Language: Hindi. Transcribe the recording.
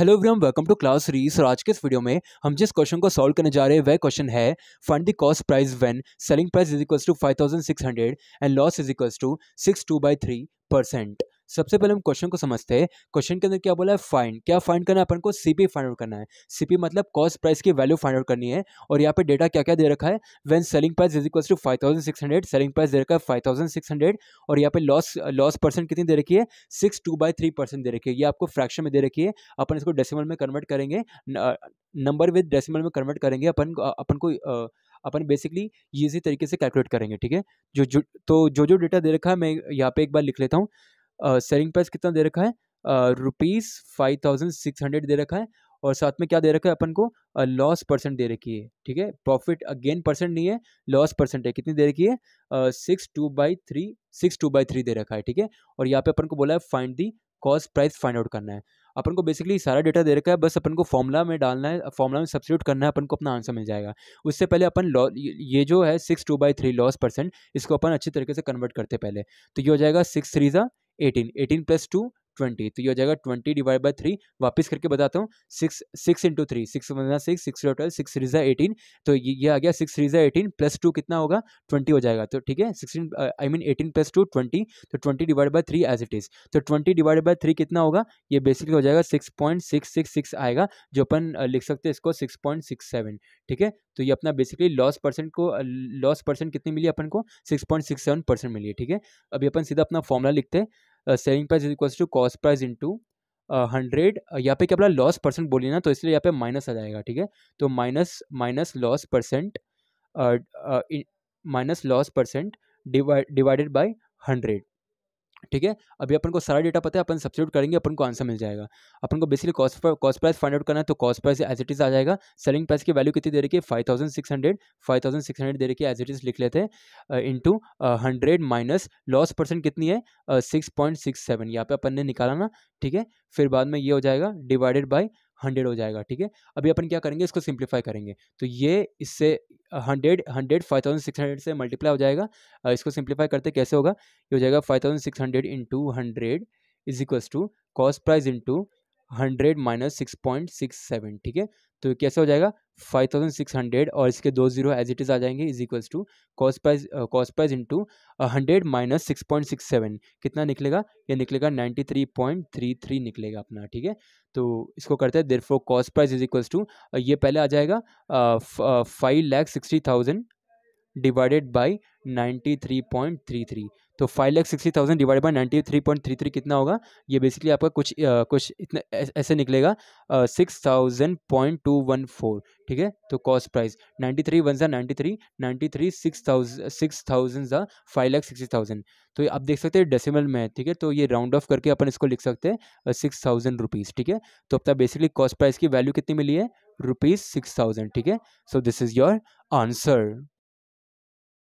hello everyone welcome to class रीस और आज के इस वीडियो में हम जिस क्वेश्चन को सॉल्व करने जा रहे हैं वह क्वेश्चन है find the cost price when selling price is equals to five thousand six hundred and loss is equals to six two by three percent सबसे पहले हम क्वेश्चन को समझते हैं क्वेश्चन के अंदर क्या बोला है फाइंड क्या फाइंड करना है अपन को सीपी फाइंड आउट करना है सीपी मतलब कॉस्ट प्राइस की वैल्यू फाइंड आउट करनी है और यहाँ पे डेटा क्या क्या दे रखा है when selling price is equal to five six hundred selling price दे रखा है फाइव थाउजेंड सिक्स हंड्रेड और यहाँ पे लॉस लॉस परसेंट कितनी दे रखी है six two by three percent दे रखी है ये आपको फ्रैक्शन में दे रखी है अपन इसको डेसिमल में कन्वर्ट करेंगे नंबर विद डेसिमल में कन्वर्ट करेंगे अपन अपन को अपन बेसिकली ईजी तरीके से कैलकुलेट करेंगे ठीक है जो जो तो जो जो डेटा दे रखा है मैं यहाँ पे एक बार लिख लेता हूँ सेलिंग प्राइस कितना दे रखा है rupees five thousand six hundred दे रखा है और साथ में क्या दे रखा है अपन को लॉस परसेंट दे रखी है ठीक है प्रॉफिट गेन परसेंट नहीं है लॉस परसेंट है कितनी दे रखी है six two by three six two by three दे रखा है ठीक है और यहाँ पे अपन को बोला है find the cost price find out करना है अपन को बेसिकली सारा डेटा दे रखा है बस अपन को फॉर्मूला में डालना है फॉर्मूला में सब्सिट्यूट करना है अपन को अपना आंसर मिल जाएगा उससे पहले अपन ये जो है six two by three loss percent इसको अपन अच्छे तरीके से कन्वर्ट करते पहले तो ये हो जाएगा सिक्स थ्री ज़ा eighteen eighteen plus two twenty तो ये हो जाएगा ट्वेंटी डिवाइड बाई थ्री वापस करके बताता हूँ six six into three six one six six twelve six रिजा एटीन तो ये, आ गया सिक्स रिजा एटीन प्लस टू कितना होगा ट्वेंटी हो जाएगा तो ठीक है sixteen I mean eighteen plus two twenty तो twenty divide by three as it is तो ट्वेंटी डिवाइड बाई थ्री कितना होगा ये बेसिकली हो जाएगा six point six six six आएगा जो अपन uh, लिख सकते हैं इसको सिक्स पॉइंट सिक्स सेवन ठीक है तो ये अपना बेसिकली लॉस परसेंट को लॉस uh, परसेंट कितनी मिली अपन को six point six seven percent मिली ठीक है अभी अपन सीधा अपना फॉर्मुला लिखते हैं selling price is equals to cost price into hundred यहाँ पे क्या अपना लॉस परसेंट बोलिए ना तो इसलिए यहाँ पे माइनस आ जाएगा ठीक है तो minus minus loss percent minus loss percent divided by hundred ठीक है अभी अपन को सारा डेटा पता है अपन सब्सिट्यूट करेंगे अपन को आंसर मिल जाएगा अपन को basically cost cost price find out करना है तो cost price as it is आ जाएगा सेलिंग प्राइस की वैल्यू कितनी दे रखी है five thousand six hundred five thousand six hundred दे रखी है एज इट इज लिख लेते हैं into hundred minus loss percent कितनी है सिक्स पॉइंट सिक्स सेवन यहाँ पे अपन ने निकाला ना ठीक है फिर बाद में ये हो जाएगा डिवाइडेड बाई हंड्रेड हो जाएगा ठीक है अभी अपन क्या करेंगे इसको सिंप्लीफाई करेंगे तो ये इससे hundred hundred five thousand six hundred से मल्टीप्लाई हो जाएगा इसको सिंप्लीफाई करते कैसे होगा ये हो जाएगा five thousand six hundred into hundred is equals to cost price into hundred minus six point six seven ठीक है तो कैसे हो जाएगा फाइव थाउजेंड सिक्स हंड्रेड और इसके दो जीरो एज इट इज आ जाएंगे is equals to cost price cost price into hundred minus six point six seven कितना निकलेगा ये निकलेगा ninety three point three three निकलेगा अपना ठीक है तो इसको करते हैं therefore cost price is equals to ये पहले आ जाएगा five lakh sixty thousand divided by ninety three point three three तो five lakh sixty thousand divide by ninety three point three three कितना होगा ये बेसिकली आपका कुछ आ, कुछ इतना ऐसे निकलेगा six thousand point two one four ठीक है तो cost price ninety three one ज़ा ninety three ninety three six thousand six thousand ज़ा फाइव लाख सिक्सटी थाउजेंड तो आप देख सकते हैं डेसिमल में ठीक है तो ये राउंड ऑफ करके अपन इसको लिख सकते हैं सिक्स थाउजेंड रुपीज़ ठीक है तो अपना बेसिकली कॉस्ट प्राइस की वैल्यू कितनी मिली है रुपीज़ सिक्स थाउजेंड ठीक है so this is your answer